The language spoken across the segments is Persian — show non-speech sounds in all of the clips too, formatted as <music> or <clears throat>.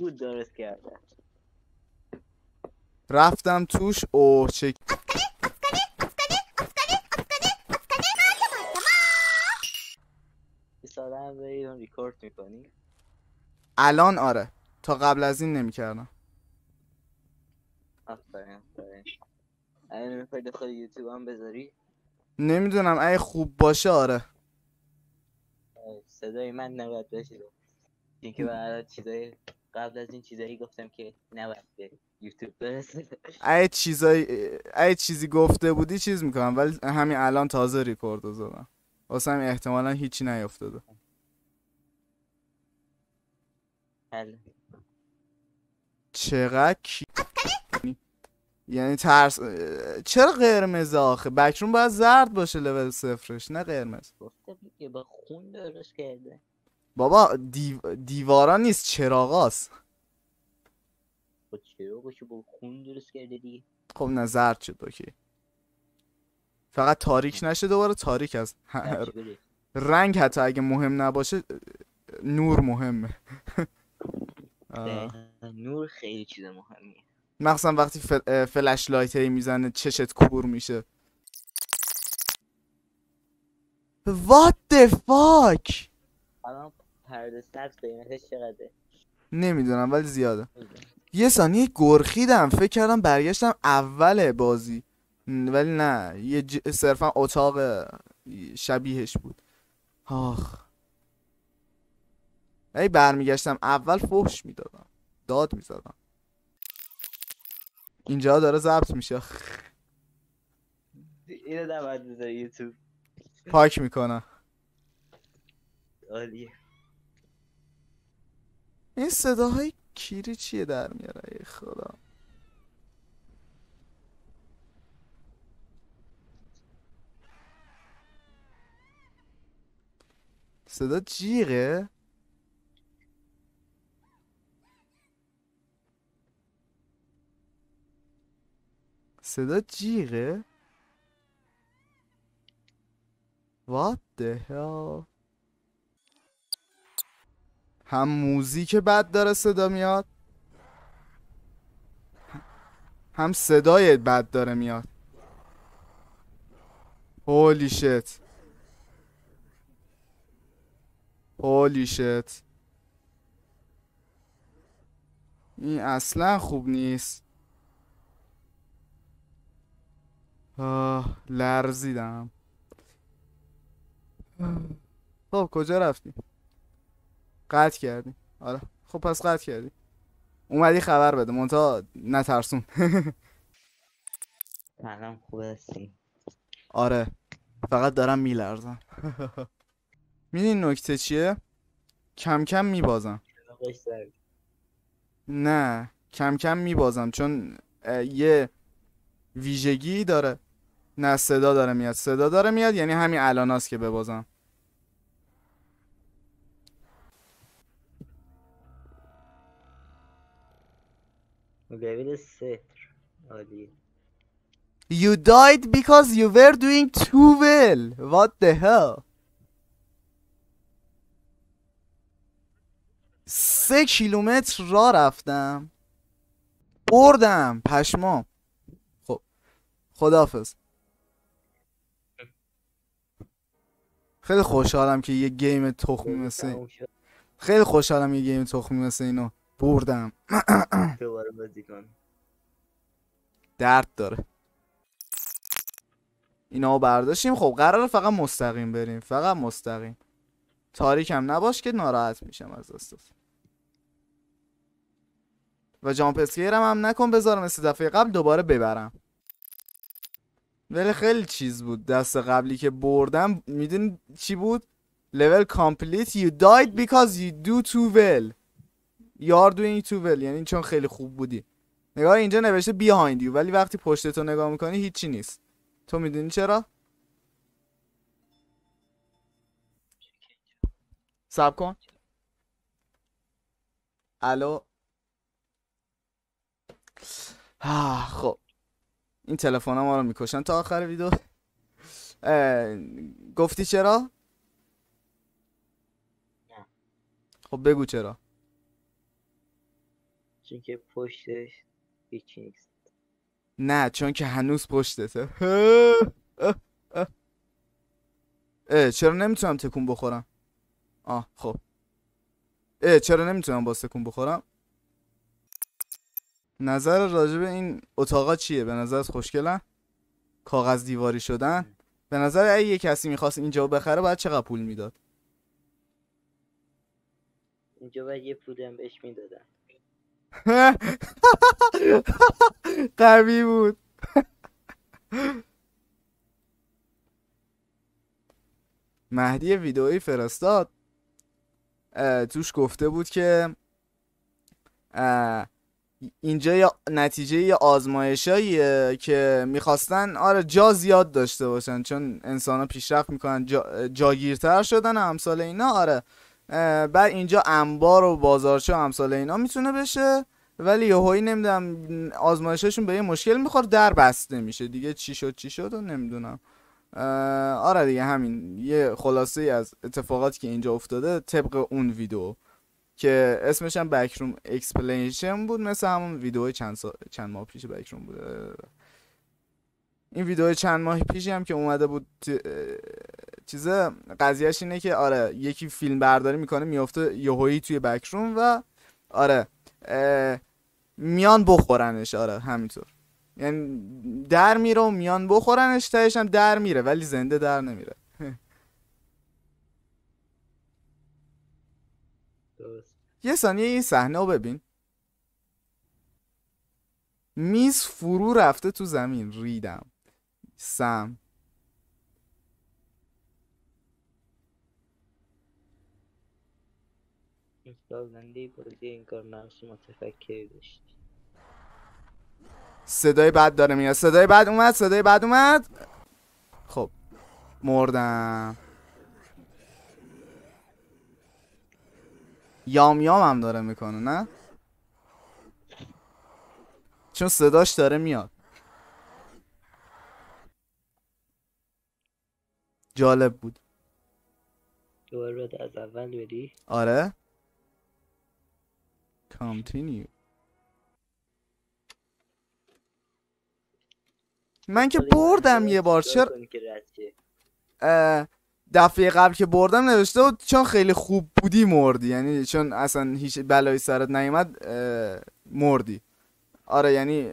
بود درست کرده رفتم توش اوه چه ساده هم ریکورد میکنی الان آره تا قبل از این نمیکردم آفرین آفرین الان خود یوتیوب هم بذاری نمیدونم اگه خوب باشه آره صدای من نباید بشه اینکه برای چیزای قبل از این چیزایی گفتم که نباید به یوتیوب برسه چیزای چیزی گفته بودی چیز میکنم ولی همین الان تازه ریکورد رو زدم واسه همین احتمالا هیچی نیافتاده هل. بله. چقدر کی یعنی ترس چرا قرمز آخه بکرون باید زرد باشه لول صفرش نه قرمز گفته با خون درش کرده بابا دیو... دیوارا نیست چراغاست با خون درست کرده دیگه خب نه زرد شد فقط تاریک خب. نشه دوباره تاریک هست <laughs> رنگ حتی اگه مهم نباشه نور مهمه <laughs> نور خیلی چیز مهمه مخصوصا وقتی فل... فلش لایت میزنه چشت کور میشه What the fuck الان پرده سبز چقدره نمیدونم ولی زیاده یه ثانیه گرخیدم فکر کردم برگشتم اول بازی ولی نه یه ج... صرفا اتاق شبیهش بود آخ ای برمیگشتم اول فحش میدادم داد میزدم اینجا داره ضبط میشه اینو یوتیوب پاک میکنم عالیه این صداهای کیری چیه در میاره ای خدا صدا جیغه صدا جیغه What the hell هم موزیک بد داره صدا میاد هم صدای بد داره میاد هولی شت هولی شت این اصلا خوب نیست آه لرزیدم خب کجا رفتیم قطع کردی آره خب پس قطع کردی اومدی خبر بده منتها نترسون <laughs> سلام خوب هستی آره فقط دارم میلرزم <laughs> میدین نکته چیه کم کم میبازم نه کم کم میبازم چون یه ویژگی داره نه صدا داره میاد صدا داره میاد یعنی همین الان که ببازم لول ستر عالی You died because you were doing too well. What the hell? سه کیلومتر را رفتم بردم پشمام خب خدافز خیلی خوشحالم که یه گیم تخمی مثل خیلی خوشحالم یه گیم تخمی مثل اینو بردم دوباره <clears throat> بازی کن درد داره اینا برداشتیم خب قرار فقط مستقیم بریم فقط مستقیم تاریک هم نباش که ناراحت میشم از دستت و جامپ هم نکن بذارم مثل دفعه قبل دوباره ببرم ولی خیلی چیز بود دست قبلی که بردم میدونی چی بود لول کامپلیت یو died because you do تو well یار دو این ولی یعنی چون خیلی خوب بودی نگاه اینجا نوشته بیهایند یو ولی وقتی پشت تو نگاه میکنی هیچی نیست تو میدونی چرا سب کن الو خب این تلفن ما رو میکشن تا آخر ویدیو گفتی چرا خب بگو چرا چون که پشتش هیچی نیست نه چون که هنوز پشتته اه چرا نمیتونم تکون بخورم آه خب اه چرا نمیتونم باز تکون بخورم نظر راجب این اتاقا چیه به نظر خوشگلن کاغذ دیواری شدن به نظر اگه یه کسی میخواست اینجا بخره باید چقدر پول میداد اینجا باید یه پول هم بهش میدادن <laughs> قوی بود <laughs> مهدی ویدئویی فرستاد توش گفته بود که اینجا یا نتیجه یه آزمایشاییه که میخواستن آره جا زیاد داشته باشن چون انسان ها پیشرفت میکنن جا، جاگیرتر شدن امثال اینا آره بعد اینجا انبار و بازارچه و امثال اینا میتونه بشه ولی هایی نمیدونم آزمایششون به یه مشکل میخور در بسته میشه دیگه چی شد چی شد و نمیدونم آره دیگه همین یه خلاصه از اتفاقاتی که اینجا افتاده طبق اون ویدیو که اسمش هم بکروم اکسپلینشن بود مثل همون ویدیو چند, چند ماه پیش بکروم بوده این ویدیو چند ماه پیشی هم که اومده بود چیز قضیهش اینه که آره یکی فیلم برداری میکنه میفته یهویی توی بکروم و آره میان بخورنش آره همینطور یعنی در میره و میان بخورنش تهش هم در میره ولی زنده در نمیره <laughs> یه ثانیه این صحنه رو ببین میز فرو رفته تو زمین ریدم سم صدای بد داره میاد صدای بد اومد صدای بد اومد خب مردم یام یام هم داره میکنه نه چون صداش داره میاد جالب بود از اول آره کامتینیو من که بردم یه بار چرا دفعه قبل که بردم نوشته بود چون خیلی خوب بودی مردی یعنی چون اصلا هیچ بلایی سرت نیومد مردی آره یعنی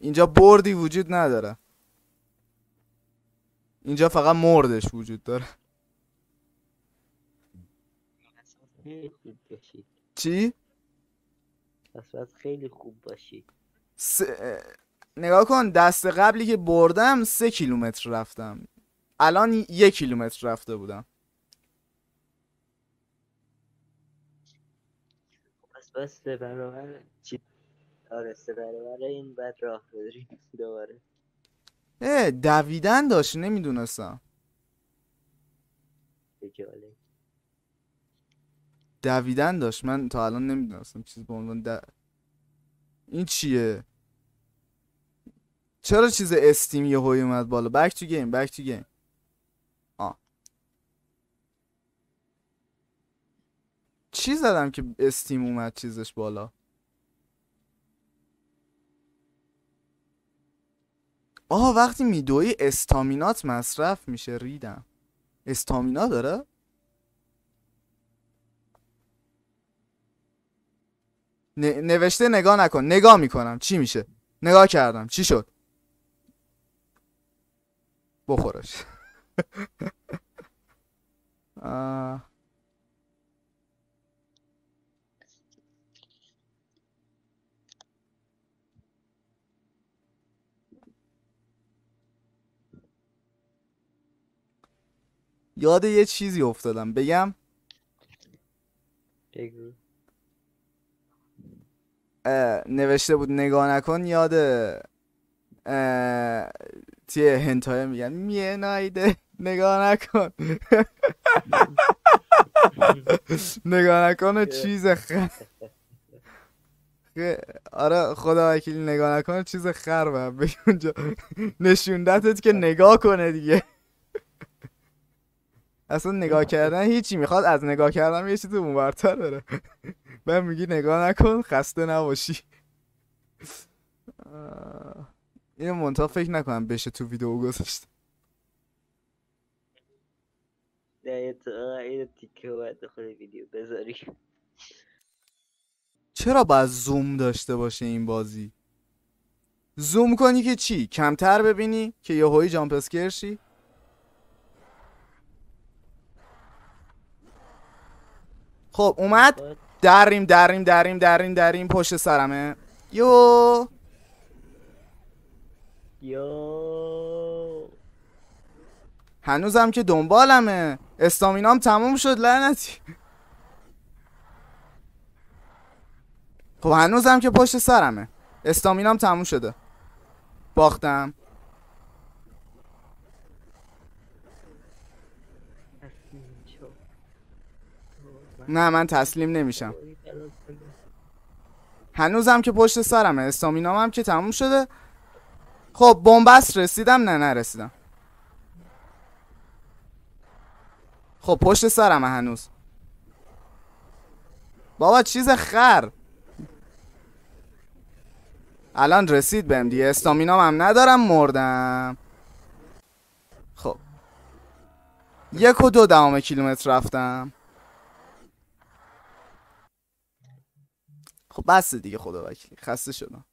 اینجا بردی وجود نداره اینجا فقط مردش وجود داره چی؟ خیلی خوب باشی نگاه کن دست قبلی که بردم سه کیلومتر رفتم الان یک کیلومتر رفته بودم بس بس برابر چی آره سه برابر این بعد راه بریم دوباره اه دویدن داشت نمیدونستم دویدن داشت من تا الان نمیدونستم چیز به عنوان این چیه چرا چیز استیم یه هوی اومد بالا بک تو گیم بک تو گیم آ چی زدم که استیم اومد چیزش بالا آها وقتی میدوی استامینات مصرف میشه ریدم استامینا داره؟ نوشته نگاه نکن نگاه میکنم چی میشه نگاه کردم چی شد بخورش <laughs> آه. یاد یه چیزی افتادم بگم نوشته بود نگاه نکن یاد تیه هنتایه میگن میه نایده نگاه نکن <laughs> نگاه نکن چیز خر آره خدا وکیل نگاه نکن چیز خر اونجا نشوندتت که نگاه کنه دیگه اصلا نگاه کردن هیچی میخواد از نگاه کردن یه چیز اونورتر داره من <laughs> میگی نگاه نکن خسته نباشی اینو منتها فکر نکنم بشه تو ویدیو گذاشت ویدیو چرا باید زوم داشته باشه این بازی زوم کنی که چی کمتر ببینی که یه هایی جامپ خب اومد دریم دریم دریم دریم دریم پشت سرمه یو یو هنوزم که دنبالمه استامینام تموم شد لعنتی خب هنوزم که پشت سرمه استامینام تموم شده باختم نه من تسلیم نمیشم هنوزم که پشت سرمه استامینام هم که تموم شده خب بومبست رسیدم نه نرسیدم خب پشت سرمه هنوز بابا چیز خر الان رسید بهم دیگه استامینام هم ندارم مردم خب یک و دو دوامه کیلومتر رفتم خب دیگه خدا خسته شدم